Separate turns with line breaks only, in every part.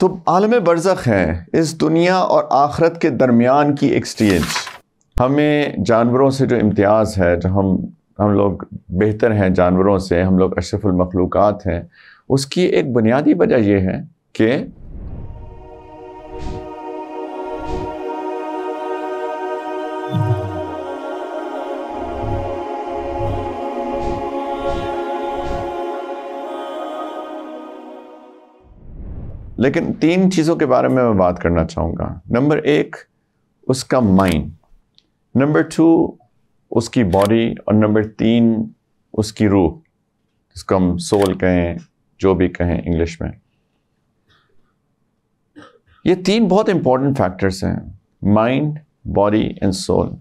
तो आलम बरजक़ है इस दुनिया और आखरत के दरमियान की एक स्टेज हमें जानवरों से जो इम्तियाज़ है जो हम हम लोग बेहतर हैं जानवरों से हम लोग अशरफुलमखलूक़ात हैं उसकी एक बुनियादी वजह यह है कि लेकिन तीन चीज़ों के बारे में मैं बात करना चाहूंगा नंबर एक उसका माइंड नंबर टू उसकी बॉडी और नंबर तीन उसकी रूह जिसको हम सोल कहें जो भी कहें इंग्लिश में ये तीन बहुत इंपॉर्टेंट फैक्टर्स हैं माइंड बॉडी एंड सोल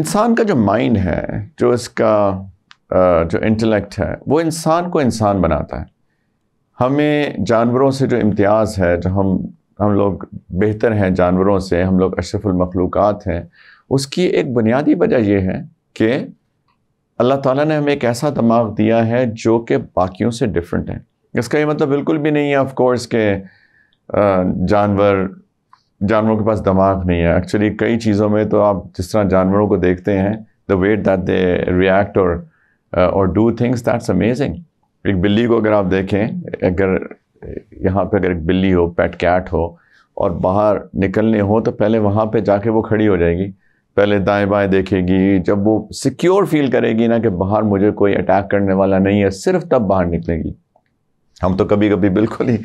इंसान का जो माइंड है जो इसका जो इंटेलेक्ट है वो इंसान को इंसान बनाता है हमें जानवरों से जो इम्तियाज़ है जो हम हम लोग बेहतर हैं जानवरों से हम लोग अशरफुलमखलूक़ात हैं उसकी एक बुनियादी वजह यह है कि अल्लाह ताला ने हमें एक ऐसा दिमाग दिया है जो कि बाकियों से डिफरेंट है इसका ये मतलब बिल्कुल भी नहीं है ऑफ कोर्स के जानवर जानवरों के पास दिमाग नहीं है एक्चुअली कई चीज़ों में तो आप जिस तरह जानवरों को देखते हैं the way that they react और और डू थिंग्स दैट्स अमेजिंग एक बिल्ली को अगर आप देखें अगर यहाँ पे अगर एक बिल्ली हो पेट कैट हो और बाहर निकलने हो तो पहले वहाँ पे जाके वो खड़ी हो जाएगी पहले दाएं बाएं देखेगी जब वो सिक्योर फील करेगी ना कि बाहर मुझे कोई अटैक करने वाला नहीं है सिर्फ तब बाहर निकलेगी हम तो कभी कभी बिल्कुल ही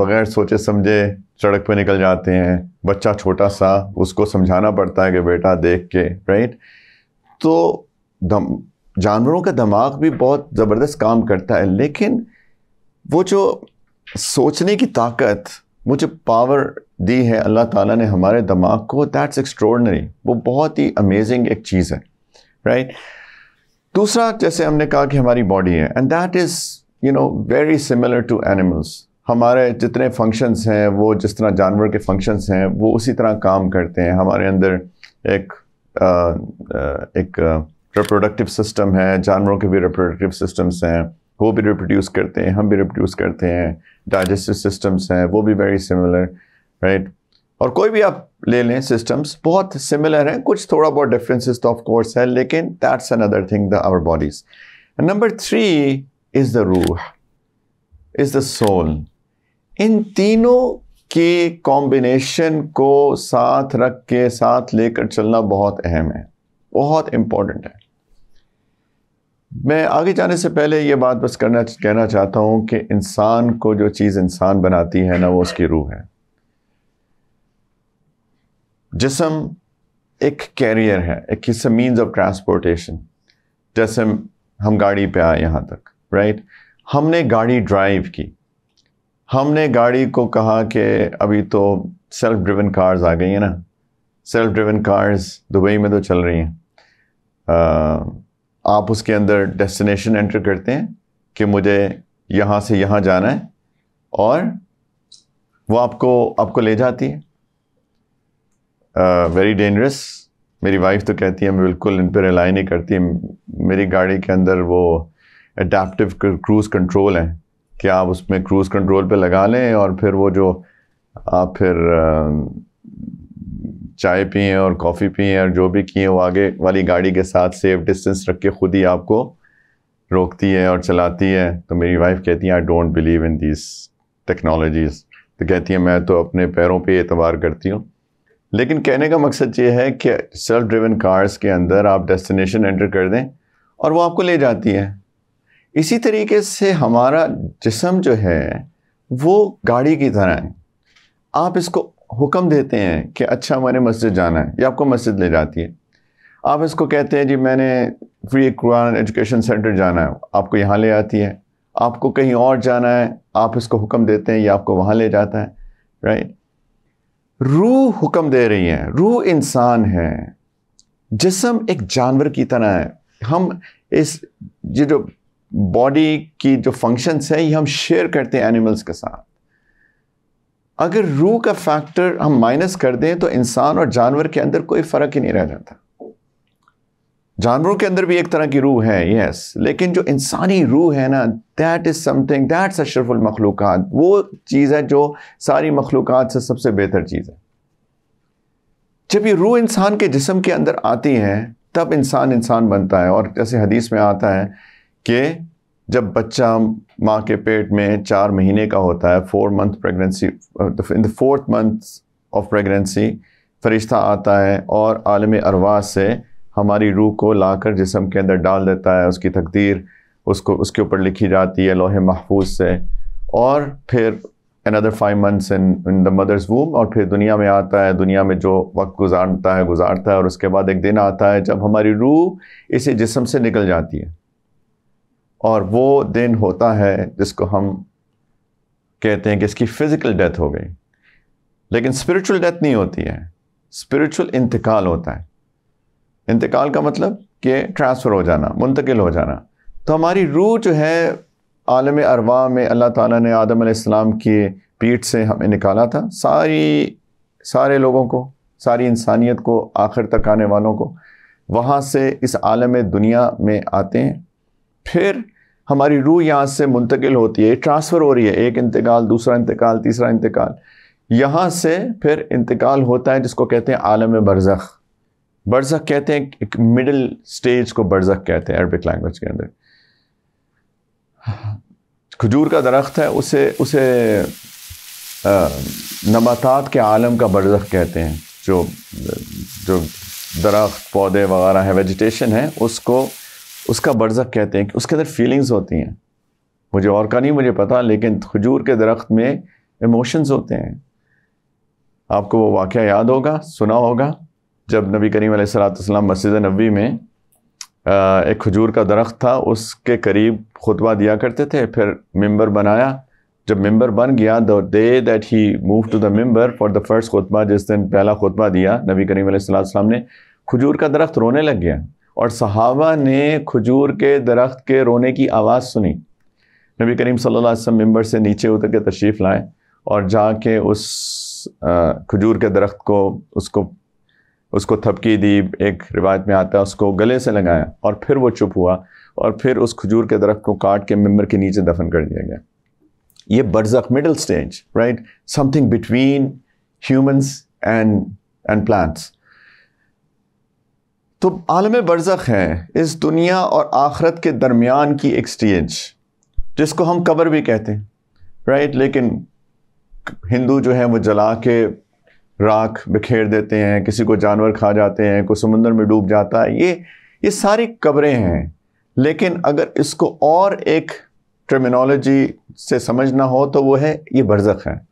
बगैर सोचे समझे सड़क पे निकल जाते हैं बच्चा छोटा सा उसको समझाना पड़ता है कि बेटा देख के राइट तो जानवरों का दिमाग भी बहुत ज़बरदस्त काम करता है लेकिन वो जो सोचने की ताकत वो जो पावर दी है अल्लाह ताला ने हमारे दिमाग को दैट्स एक्स्ट्रॉर्डनरी वो बहुत ही अमेजिंग एक चीज़ है राइट right? दूसरा जैसे हमने कहा कि हमारी बॉडी है and that is you know very similar to animals हमारे जितने फंक्शंस हैं वो जिस तरह जानवर के फंक्शंस हैं वो उसी तरह काम करते हैं हमारे अंदर एक आ, एक रिप्रोडक्टिव सिस्टम है जानवरों के भी रिप्रोडक्टिव सिस्टम्स हैं वो भी रिप्रोड्यूस करते हैं हम भी रिप्रोड्यूस करते हैं डाइजेस्टिव सिस्टम्स हैं वो भी वेरी सिमिलर राइट और कोई भी आप ले लें सिस्टम्स बहुत सिमिलर हैं कुछ थोड़ा बहुत डिफरेंसेस तो ऑफ कोर्स है लेकिन that's another thing the our bodies number three is the रूह इज़ द सोल इन तीनों के कॉम्बिनेशन को साथ रख के साथ लेकर चलना बहुत अहम है बहुत इंपॉर्टेंट है मैं आगे जाने से पहले ये बात बस करना कहना चाहता हूँ कि इंसान को जो चीज़ इंसान बनाती है ना वो उसकी रूह है जिसम एक कैरियर है एक किस्म मीन्स ऑफ ट्रांसपोर्टेशन जैसे हम गाड़ी पे आए यहाँ तक राइट हमने गाड़ी ड्राइव की हमने गाड़ी को कहा कि अभी तो सेल्फ ड्रिवन कार्स आ गई हैं ना सेल्फ ड्रिवन कार्स दुबई में तो चल रही हैं आप उसके अंदर डेस्टिनेशन एंटर करते हैं कि मुझे यहाँ से यहाँ जाना है और वो आपको आपको ले जाती है वेरी uh, डेंजरस मेरी वाइफ तो कहती है मैं बिल्कुल इन पर रिलाई नहीं करती मेरी गाड़ी के अंदर वो अडेप्टिव क्रूज़ कंट्रोल है कि आप उसमें क्रूज़ कंट्रोल पे लगा लें और फिर वो जो आप फिर um, चाय पिए और कॉफ़ी पिए और जो भी किए वो आगे वाली गाड़ी के साथ सेफ डिस्टेंस रख के खुद ही आपको रोकती है और चलाती है तो मेरी वाइफ कहती है I don't believe in these technologies तो कहती है मैं तो अपने पैरों पे एतबार करती हूँ लेकिन कहने का मकसद ये है कि सेल्फ ड्रिवन कार्स के अंदर आप डेस्टिनेशन एंटर कर दें और वो आपको ले जाती है इसी तरीके से हमारा जिसम जो है वो गाड़ी की तरह है आप इसको हुक्म देते हैं कि अच्छा हमारे मस्जिद जाना है या आपको मस्जिद ले जाती है आप इसको कहते हैं जी मैंने फ्री कुरान एजुकेशन सेंटर जाना है आपको यहाँ ले आती है आपको कहीं और जाना है आप इसको हुक्म देते हैं या आपको वहाँ ले जाता है राइट रूह हुक्म दे रही है रूह इंसान है जिसम एक जानवर की तरह है हम इस ये जो बॉडी की जो फंक्शंस है ये हम शेयर करते हैं एनिमल्स के साथ अगर रूह का फैक्टर हम माइनस कर दें तो इंसान और जानवर के अंदर कोई फ़र्क ही नहीं रह जाता जानवरों के अंदर भी एक तरह की रूह है यस लेकिन जो इंसानी रूह है ना दैट इज़ समथिंग दैट्स अशरफुल मखलूक वो चीज़ है जो सारी मखलूक से सबसे बेहतर चीज़ है जब ये रूह इंसान के जिसम के अंदर आती है तब इंसान इंसान बनता है और जैसे हदीस में आता है कि जब बच्चा माँ के पेट में चार महीने का होता है four month pregnancy in the fourth month of pregnancy फरिश्ता आता है और आलम अरवाज से हमारी रूह को लाकर जिसम के अंदर डाल देता है उसकी तकदीर उसको उसके ऊपर लिखी जाती है लोहे महफूज से और फिर another five months in in the mother's womb और फिर दुनिया में आता है दुनिया में जो वक्त गुजारता है गुजारता है और उसके बाद एक दिन आता है जब हमारी रूह इसी जिसम से निकल जाती है और वो दिन होता है जिसको हम कहते हैं कि इसकी फ़िज़िकल डेथ हो गई लेकिन स्पिरिचुअल डेथ नहीं होती है स्पिरिचुअल इंतकाल होता है इंतकाल का मतलब कि ट्रांसफ़र हो जाना मुंतकिल हो जाना तो हमारी रूह जो है आलम अरवा में अल्लाह ताला ने आदम आदम की पीठ से हमें निकाला था सारी सारे लोगों को सारी इंसानियत को आखिर तक आने वालों को वहाँ से इस आलम दुनिया में आते हैं फिर हमारी रूह यहाँ से मुंतकिल होती है ट्रांसफ़र हो रही है एक इंतकाल दूसरा इंतकाल तीसरा इंतकाल यहाँ से फिर इंतकाल होता है जिसको कहते हैं आलम बरज़ बरज़ कहते हैं एक मिडिल स्टेज को बरज़ कहते हैं अरबिक लैंग्वेज के अंदर खजूर का दरख्त है उसे उसे नबातात के आलम का बरज़ कहते हैं जो जो दरख्त पौधे वगैरह है वेजिटेशन है उसको उसका बरज़क कहते हैं कि उसके अंदर फीलिंग्स होती हैं मुझे और का नहीं मुझे पता लेकिन खजूर के दरख्त में इमोशंस होते हैं आपको वो वाक़ याद होगा सुना होगा जब नबी करीम सलाम मस्जिद नबी में एक खजूर का दरख्त था उसके करीब खुतबा दिया करते थे फिर मेंबर बनाया जब मेंबर बन गया the day that he move to the मेंबर फॉर द फर्स्ट खुतबा जिस दिन पहला खुतबा दिया नबी करीम सलाम ने खजूर का दरख्त रोने लग गया और सहाबा ने खजूर के दरख्त के रोने की आवाज़ सुनी नबी करीम सल्लल्लाहु अलैहि वसल्लम मेंबर से नीचे उतर के तशरीफ़ लाए और जाके उस खजूर के दरख्त को उसको उसको थपकी दी एक रिवायत में आता है उसको गले से लगाया और फिर वो चुप हुआ और फिर उस खजूर के दरख्त को काट के मम्बर के नीचे दफन कर दिया गया ये बर्जक middle stage right something between humans and and plants तो आलम बरज़ख़ है इस दुनिया और आखरत के दरमियान की एक स्टेज जिसको हम क़बर भी कहते हैं राइट लेकिन हिंदू जो है वो जला के राख बिखेर देते हैं किसी को जानवर खा जाते हैं कोई समुंदर में डूब जाता है ये ये सारी क़बरें हैं लेकिन अगर इसको और एक टर्मिनोलॉजी से समझना हो तो वो है ये बरज़ है